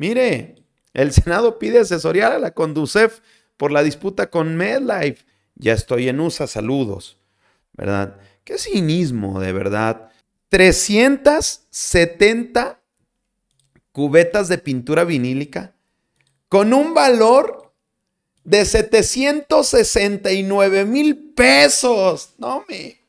Mire, el Senado pide asesoría a la Conducef por la disputa con MedLife. Ya estoy en USA, saludos. ¿Verdad? Qué cinismo, de verdad. 370 cubetas de pintura vinílica con un valor de 769 mil pesos. No me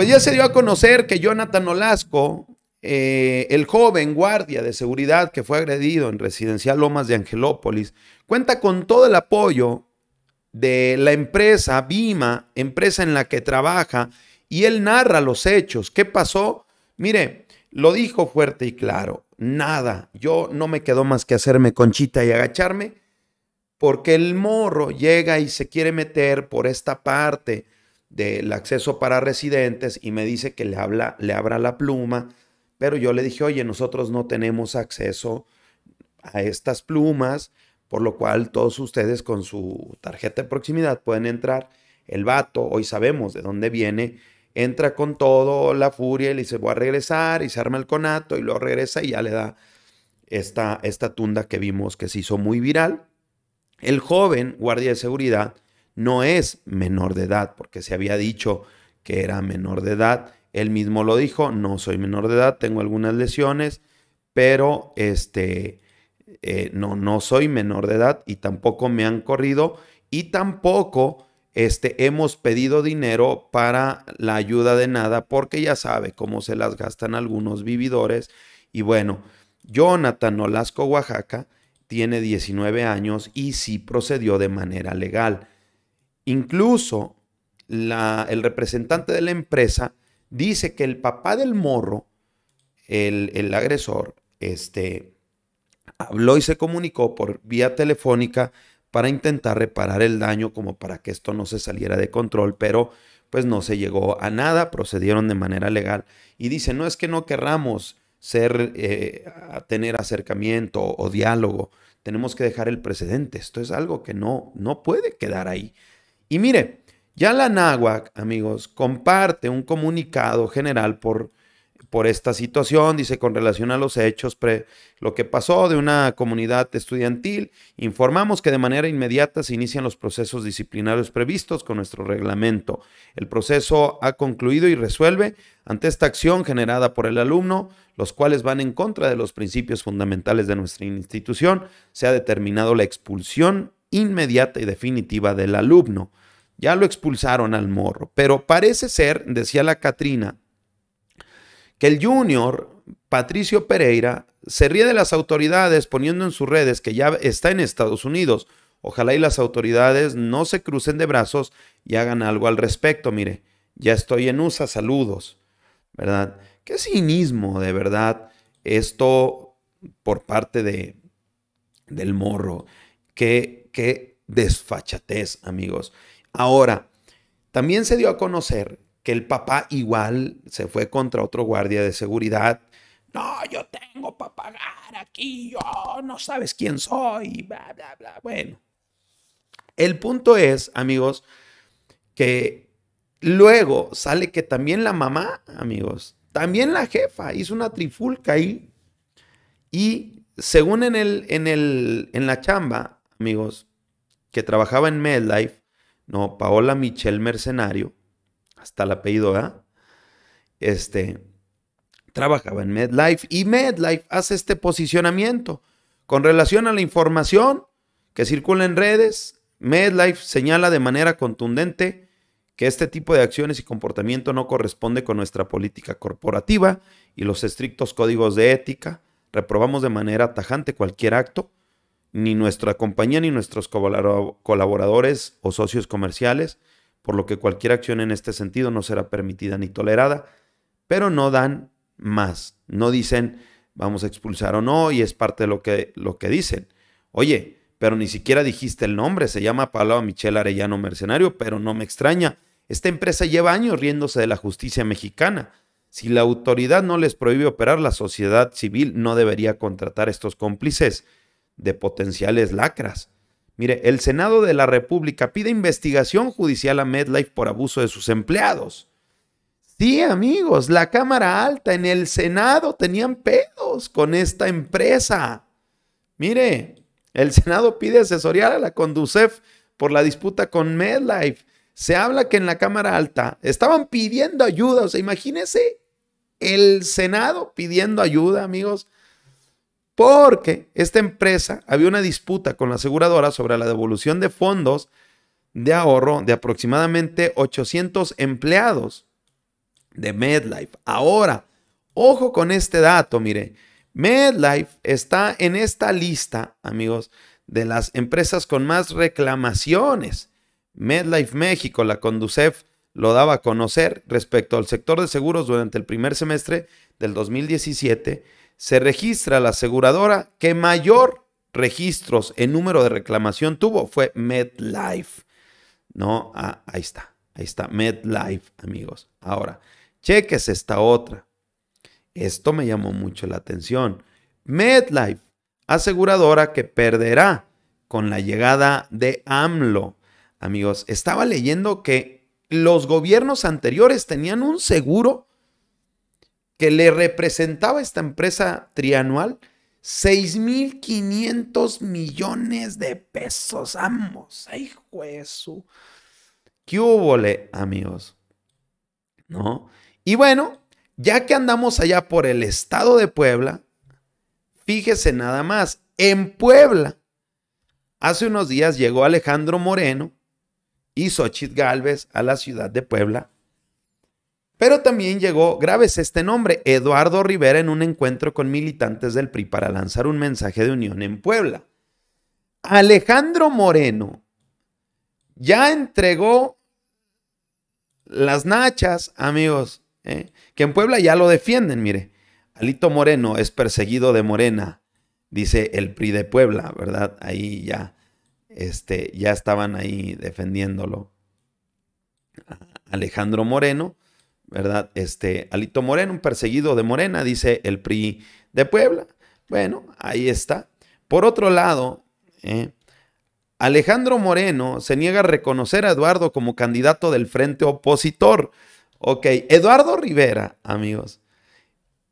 pues ya se dio a conocer que Jonathan Olasco, eh, el joven guardia de seguridad que fue agredido en Residencial Lomas de Angelópolis, cuenta con todo el apoyo de la empresa Bima, empresa en la que trabaja, y él narra los hechos. ¿Qué pasó? Mire, lo dijo fuerte y claro, nada, yo no me quedo más que hacerme conchita y agacharme, porque el morro llega y se quiere meter por esta parte del acceso para residentes y me dice que le, habla, le abra la pluma, pero yo le dije, oye, nosotros no tenemos acceso a estas plumas, por lo cual todos ustedes con su tarjeta de proximidad pueden entrar. El vato, hoy sabemos de dónde viene, entra con todo la furia y le dice, voy a regresar y se arma el conato y luego regresa y ya le da esta, esta tunda que vimos que se hizo muy viral. El joven guardia de seguridad no es menor de edad, porque se había dicho que era menor de edad. Él mismo lo dijo, no soy menor de edad, tengo algunas lesiones, pero este, eh, no, no soy menor de edad y tampoco me han corrido y tampoco este, hemos pedido dinero para la ayuda de nada porque ya sabe cómo se las gastan algunos vividores. Y bueno, Jonathan Olasco Oaxaca tiene 19 años y sí procedió de manera legal. Incluso el representante de la empresa dice que el papá del morro, el, agresor, este, habló y se comunicó por vía telefónica para intentar reparar el daño como para que esto no se saliera de control, pero pues no se llegó a nada, procedieron de manera legal y dice, no es que no querramos ser, eh, tener acercamiento o diálogo, tenemos que dejar el precedente, esto es algo que no, no puede quedar ahí, y mire, ya la NAWAC, amigos, comparte un comunicado general por, por esta situación, dice con relación a los hechos, lo que pasó de una comunidad estudiantil, informamos que de manera inmediata se inician los procesos disciplinarios previstos con nuestro reglamento. El proceso ha concluido y resuelve ante esta acción generada por el alumno, los cuales van en contra de los principios fundamentales de nuestra institución, se ha determinado la expulsión inmediata y definitiva del alumno. Ya lo expulsaron al morro, pero parece ser, decía la Catrina, que el junior Patricio Pereira se ríe de las autoridades poniendo en sus redes que ya está en Estados Unidos. Ojalá y las autoridades no se crucen de brazos y hagan algo al respecto. Mire, ya estoy en USA, saludos. ¿Verdad? Qué cinismo, de verdad, esto por parte de, del morro. Que qué desfachatez, amigos. Ahora, también se dio a conocer que el papá igual se fue contra otro guardia de seguridad. No, yo tengo para pagar aquí, yo no sabes quién soy, bla, bla, bla. Bueno, el punto es, amigos, que luego sale que también la mamá, amigos, también la jefa hizo una trifulca ahí. Y según en, el, en, el, en la chamba, amigos, que trabajaba en MedLife, no, Paola Michel Mercenario, hasta el apellido, A, Este, trabajaba en MedLife y MedLife hace este posicionamiento con relación a la información que circula en redes. MedLife señala de manera contundente que este tipo de acciones y comportamiento no corresponde con nuestra política corporativa y los estrictos códigos de ética. Reprobamos de manera tajante cualquier acto ni nuestra compañía ni nuestros colaboradores o socios comerciales, por lo que cualquier acción en este sentido no será permitida ni tolerada, pero no dan más, no dicen vamos a expulsar o no y es parte de lo que, lo que dicen. Oye, pero ni siquiera dijiste el nombre, se llama Pablo Michel Arellano Mercenario, pero no me extraña, esta empresa lleva años riéndose de la justicia mexicana. Si la autoridad no les prohíbe operar, la sociedad civil no debería contratar a estos cómplices de potenciales lacras. Mire, el Senado de la República pide investigación judicial a MedLife por abuso de sus empleados. Sí, amigos, la Cámara Alta en el Senado tenían pedos con esta empresa. Mire, el Senado pide asesoría a la Conducef por la disputa con MedLife. Se habla que en la Cámara Alta estaban pidiendo ayuda. O sea, imagínense el Senado pidiendo ayuda, amigos porque esta empresa había una disputa con la aseguradora sobre la devolución de fondos de ahorro de aproximadamente 800 empleados de MedLife. Ahora, ojo con este dato, mire, MedLife está en esta lista, amigos, de las empresas con más reclamaciones. MedLife México, la Conducef, lo daba a conocer respecto al sector de seguros durante el primer semestre del 2017 se registra la aseguradora que mayor registros en número de reclamación tuvo fue MedLife. No, ah, ahí está, ahí está, MedLife, amigos. Ahora, cheques esta otra. Esto me llamó mucho la atención. MedLife, aseguradora que perderá con la llegada de AMLO. Amigos, estaba leyendo que los gobiernos anteriores tenían un seguro que le representaba esta empresa trianual 6.500 millones de pesos, ambos. ¡Ay, hueso! ¿Qué hubo, amigos? ¿No? Y bueno, ya que andamos allá por el estado de Puebla, fíjese nada más, en Puebla, hace unos días llegó Alejandro Moreno y Xochitl Galvez a la ciudad de Puebla pero también llegó, graves este nombre, Eduardo Rivera en un encuentro con militantes del PRI para lanzar un mensaje de unión en Puebla. Alejandro Moreno ya entregó las nachas, amigos, ¿eh? que en Puebla ya lo defienden, mire. Alito Moreno es perseguido de Morena, dice el PRI de Puebla, ¿verdad? Ahí ya, este, ya estaban ahí defendiéndolo. Alejandro Moreno. ¿verdad? Este, Alito Moreno, un perseguido de Morena, dice el PRI de Puebla. Bueno, ahí está. Por otro lado, eh, Alejandro Moreno se niega a reconocer a Eduardo como candidato del frente opositor. Ok, Eduardo Rivera, amigos,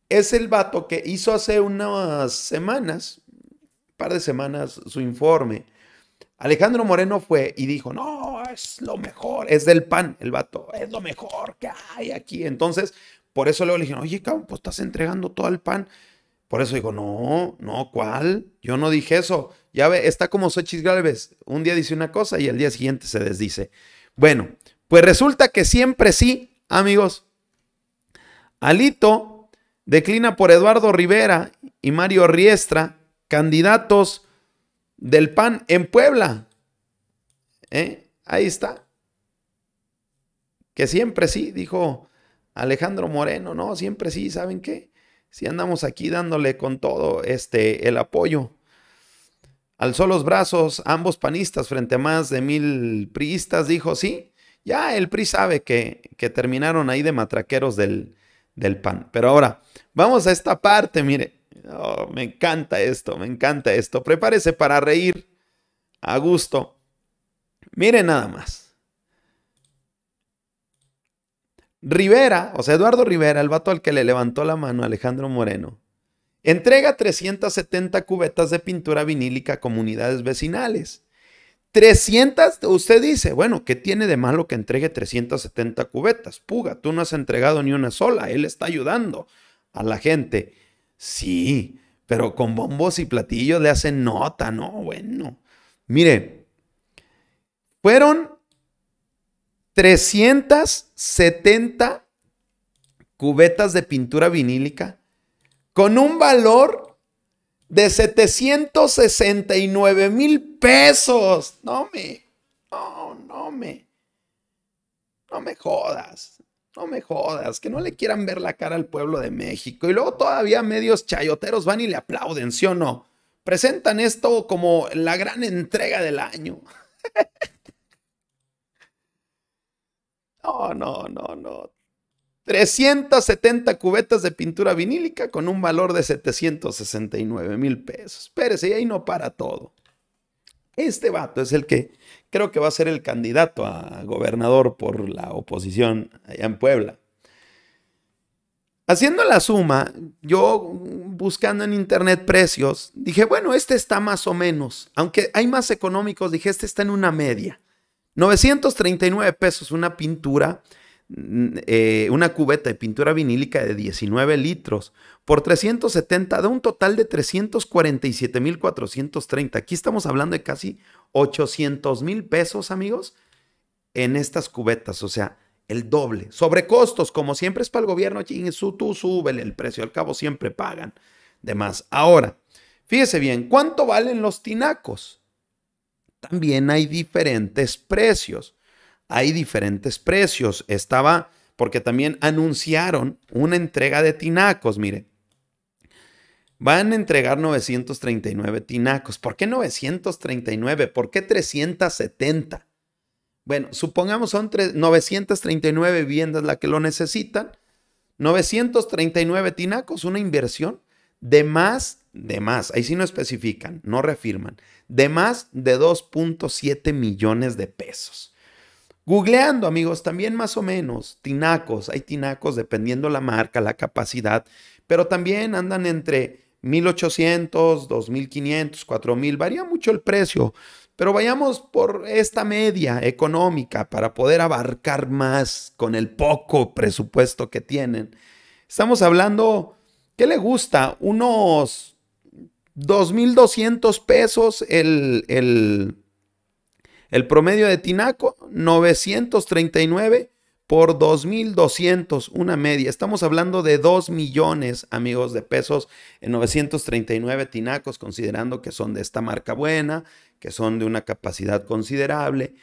es el vato que hizo hace unas semanas, un par de semanas, su informe. Alejandro Moreno fue y dijo, no, es lo mejor, es del pan, el vato, es lo mejor que hay aquí. Entonces, por eso luego le dijeron, oye, cabrón, pues estás entregando todo el pan. Por eso digo, no, no, ¿cuál? Yo no dije eso. Ya ve, está como Sochis Galvez. Un día dice una cosa y el día siguiente se desdice. Bueno, pues resulta que siempre sí, amigos. Alito declina por Eduardo Rivera y Mario Riestra, candidatos del PAN en Puebla. ¿Eh? Ahí está. Que siempre sí, dijo Alejandro Moreno, ¿no? Siempre sí, ¿saben qué? Si andamos aquí dándole con todo este el apoyo. Alzó los brazos ambos panistas frente a más de mil priistas, dijo, sí, ya el PRI sabe que, que terminaron ahí de matraqueros del, del PAN. Pero ahora, vamos a esta parte, mire, oh, me encanta esto, me encanta esto. Prepárese para reír a gusto. Mire nada más. Rivera, o sea, Eduardo Rivera, el vato al que le levantó la mano Alejandro Moreno, entrega 370 cubetas de pintura vinílica a comunidades vecinales. 300, usted dice, bueno, ¿qué tiene de malo que entregue 370 cubetas? Puga, tú no has entregado ni una sola, él está ayudando a la gente. Sí, pero con bombos y platillos le hacen nota, ¿no? Bueno, mire, fueron 370 cubetas de pintura vinílica con un valor de 769 mil pesos. No me, no, no me, no me jodas, no me jodas, que no le quieran ver la cara al pueblo de México. Y luego todavía medios chayoteros van y le aplauden, ¿sí o no? Presentan esto como la gran entrega del año. No, no, no, no. 370 cubetas de pintura vinílica con un valor de 769 mil pesos. Espérese, y ahí no para todo. Este vato es el que creo que va a ser el candidato a gobernador por la oposición allá en Puebla. Haciendo la suma, yo buscando en internet precios, dije, bueno, este está más o menos, aunque hay más económicos, dije, este está en una media. 939 pesos una pintura, mm, eh, una cubeta de pintura vinílica de 19 litros por 370 da un total de 347.430. Aquí estamos hablando de casi 800 mil pesos, amigos, en estas cubetas, o sea, el doble. Sobre costos, como siempre es para el gobierno, tú súbele el precio, al cabo siempre pagan de más. Ahora, fíjese bien, ¿cuánto valen los tinacos? también hay diferentes precios. Hay diferentes precios. Estaba, porque también anunciaron una entrega de tinacos, mire. Van a entregar 939 tinacos. ¿Por qué 939? ¿Por qué 370? Bueno, supongamos son 939 viviendas las que lo necesitan. 939 tinacos, una inversión de más, de más. Ahí sí no especifican, no reafirman de más de 2.7 millones de pesos. Googleando, amigos, también más o menos, tinacos, hay tinacos dependiendo la marca, la capacidad, pero también andan entre 1800, 2500, 4000, varía mucho el precio, pero vayamos por esta media económica para poder abarcar más con el poco presupuesto que tienen. Estamos hablando, ¿qué le gusta? Unos 2.200 pesos el, el, el, promedio de Tinaco, 939 por 2.200, una media. Estamos hablando de 2 millones, amigos, de pesos en 939 Tinacos, considerando que son de esta marca buena, que son de una capacidad considerable.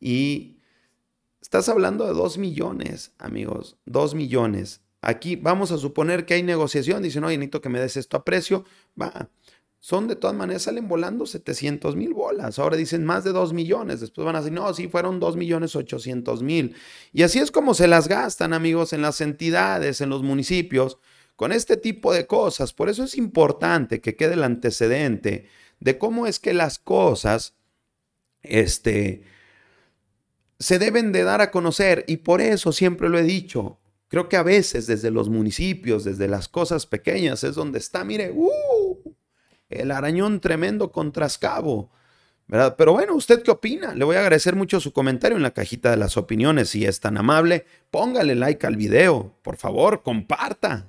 Y estás hablando de 2 millones, amigos, 2 millones. Aquí vamos a suponer que hay negociación, dicen, oye, necesito que me des esto a precio, va son de todas maneras, salen volando 700 mil bolas. Ahora dicen más de 2 millones. Después van a decir, no, sí, fueron 2 millones 800 mil. Y así es como se las gastan, amigos, en las entidades, en los municipios, con este tipo de cosas. Por eso es importante que quede el antecedente de cómo es que las cosas, este, se deben de dar a conocer. Y por eso siempre lo he dicho. Creo que a veces desde los municipios, desde las cosas pequeñas, es donde está, mire, uh, el arañón tremendo con Trascabo. ¿verdad? Pero bueno, ¿usted qué opina? Le voy a agradecer mucho su comentario en la cajita de las opiniones. Si es tan amable, póngale like al video, por favor, comparta.